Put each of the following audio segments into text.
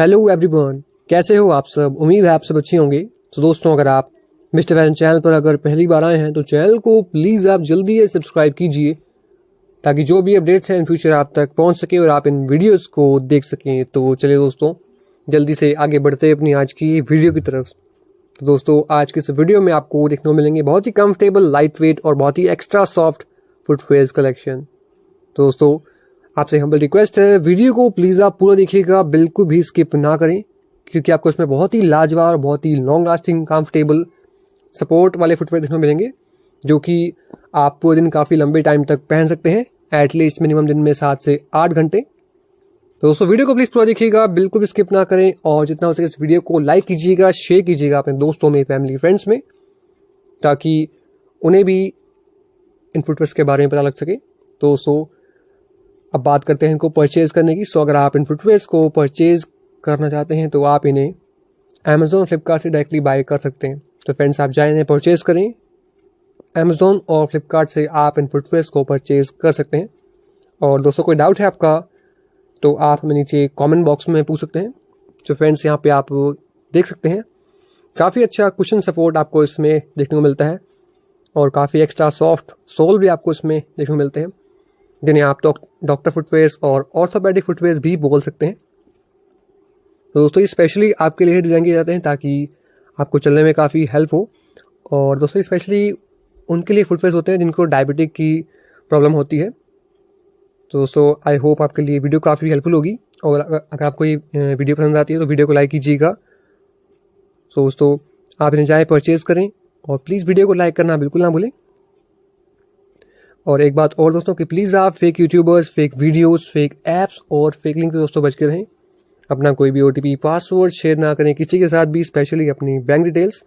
hello everyone कैसे हो आप सब उम्मीद है आप सब अच्छे होंगे तो दोस्तों अगर आप मिस्टर वैन चैनल पर अगर पहली बार आए हैं तो चैनल को प्लीज़ आप जल्दी सब्सक्राइब कीजिए ताकि जो भी अपडेट्स हैं इन फ्यूचर आप तक पहुंच सके और आप इन वीडियोस को देख सकें तो चलिए दोस्तों जल्दी से आगे बढ़ते अपनी आज की वीडियो की तरफ तो दोस्तों आज के इस वीडियो में आपको देखने को मिलेंगे बहुत ही कंफर्टेबल लाइट वेट और बहुत ही एक्स्ट्रा सॉफ्ट फुटवेयर कलेक्शन तो दोस्तों आपसे हम्बल रिक्वेस्ट है वीडियो को प्लीज़ आप पूरा देखिएगा बिल्कुल भी स्किप ना करें क्योंकि आपको इसमें बहुत ही लाजवाब और बहुत ही लॉन्ग लास्टिंग कंफर्टेबल सपोर्ट वाले फुटवेयर देखने को मिलेंगे जो कि आप पूरे दिन काफ़ी लंबे टाइम तक पहन सकते हैं एटलीस्ट मिनिमम दिन में सात से आठ घंटे तो दोस्तों वीडियो को प्लीज़ पूरा देखिएगा बिल्कुल भी स्किप ना करें और जितना हो सके इस वीडियो को लाइक कीजिएगा शेयर कीजिएगा अपने दोस्तों में फैमिली फ्रेंड्स में ताकि उन्हें भी इन फुटवेयर्स के बारे में पता लग सके तो दोस्तों अब बात करते हैं इनको परचेज़ करने की सो अगर आप इन फुटवेयर्स को परचेज़ करना चाहते हैं तो आप इन्हें अमेज़ोन फ्लिपकार्ट से डायरेक्टली बाई कर सकते हैं तो फ्रेंड्स आप जाए इन्हें परचेज़ करें अमेज़ोन और फ्लिपकार्ट से आप इन फुटवेयर्स को परचेज़ कर सकते हैं और दोस्तों कोई डाउट है आपका तो आप हमें नीचे कॉमेंट बॉक्स में पूछ सकते हैं तो फ्रेंड्स यहाँ पे आप देख सकते हैं काफ़ी अच्छा क्वेश्चन सपोर्ट आपको इसमें देखने को मिलता है और काफ़ी एक्स्ट्रा सॉफ्ट सोल भी आपको इसमें देखने को मिलते हैं जिन्हें आप डॉक्टर फुटवेयर्स और ऑर्थोपेडिक फुटवेयर्स भी बोल सकते हैं तो दोस्तों ये स्पेशली आपके लिए डिज़ाइन किए जाते हैं ताकि आपको चलने में काफ़ी हेल्प हो और दोस्तों स्पेशली उनके लिए फुटवेयर्स होते हैं जिनको डायबिटिक की प्रॉब्लम होती है तो दोस्तों आई होप आपके लिए वीडियो काफ़ी हेल्पफुल होगी और अगर आपको ये वीडियो पसंद आती है तो वीडियो को लाइक कीजिएगा सो तो दोस्तों आप इन्हें जाए परचेज़ करें और प्लीज़ वीडियो को लाइक करना बिल्कुल ना भूलें और एक बात और दोस्तों कि प्लीज़ आप fake YouTubers fake videos fake apps और फेक लिंक पे दोस्तों बच के रहें अपना कोई भी ओ पासवर्ड शेयर ना करें किसी के साथ भी स्पेशली अपनी bank details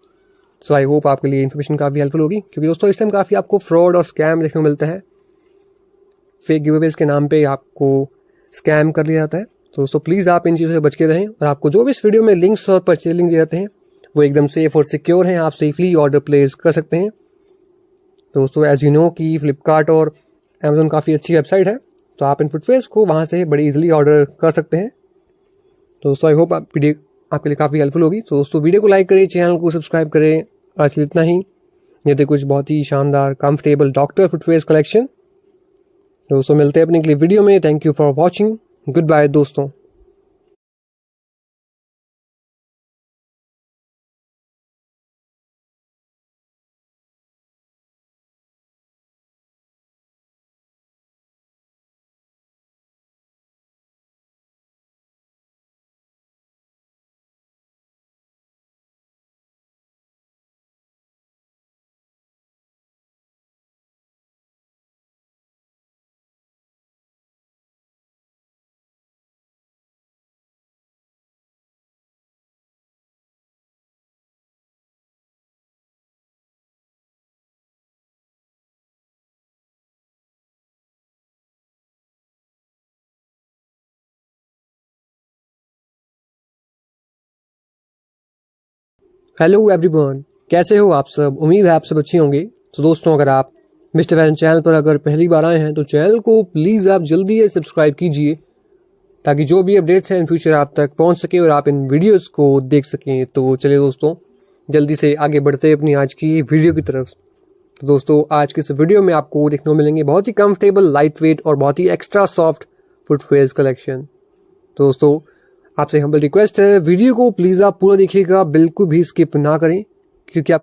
so I hope आपके लिए इन्फॉर्मेशन काफ़ी हेल्पफुल होगी क्योंकि दोस्तों इस टाइम काफ़ी आपको फ्रॉड और स्कैम देखने को मिलता है फेक गिवेज के नाम पर आपको स्कैम कर लिया जाता है तो दोस्तों प्लीज़ आप इन चीज़ों से बच के रहें और आपको जो भी इस वीडियो में लिंक्स और परचेज लिंक दिए जाते हैं वो एकदम सेफ और सिक्योर हैं आप सेफली ऑर्डर प्लेस कर सकते हैं तो दोस्तों एज यू नो कि फ्लिपकार्ट और अमेजोन काफ़ी अच्छी वेबसाइट है तो आप इन फुटवेयर्स को वहाँ से बड़ी ईजिली ऑर्डर कर सकते हैं तो दोस्तों आई होप आप वीडियो आपके लिए काफ़ी हेल्पफुल होगी तो दोस्तों वीडियो को लाइक करें चैनल को सब्सक्राइब करें आज इतना ही ये कुछ बहुत ही शानदार कंफर्टेबल डॉक्टर फुटवेयर्स कलेक्शन दोस्तों मिलते हैं अपने अगले वीडियो में thank you for watching good bye दोस्तों हेलो एवरीवन कैसे हो आप सब उम्मीद है आप सब अच्छे होंगे तो दोस्तों अगर आप मिस्टर फैशन चैनल पर अगर पहली बार आए हैं तो चैनल को प्लीज़ आप जल्दी से सब्सक्राइब कीजिए ताकि जो भी अपडेट्स हैं इन फ्यूचर आप तक पहुंच सके और आप इन वीडियोस को देख सकें तो चलिए दोस्तों जल्दी से आगे बढ़ते हैं अपनी आज की वीडियो की तरफ तो दोस्तों आज के इस वीडियो में आपको देखने को मिलेंगे बहुत ही कंफर्टेबल लाइट वेट और बहुत ही एक्स्ट्रा सॉफ्ट फुटवेयर कलेक्शन तो दोस्तों आपसे हम्बल रिक्वेस्ट है वीडियो को प्लीज़ आप पूरा देखिएगा बिल्कुल भी स्किप ना करें क्योंकि आप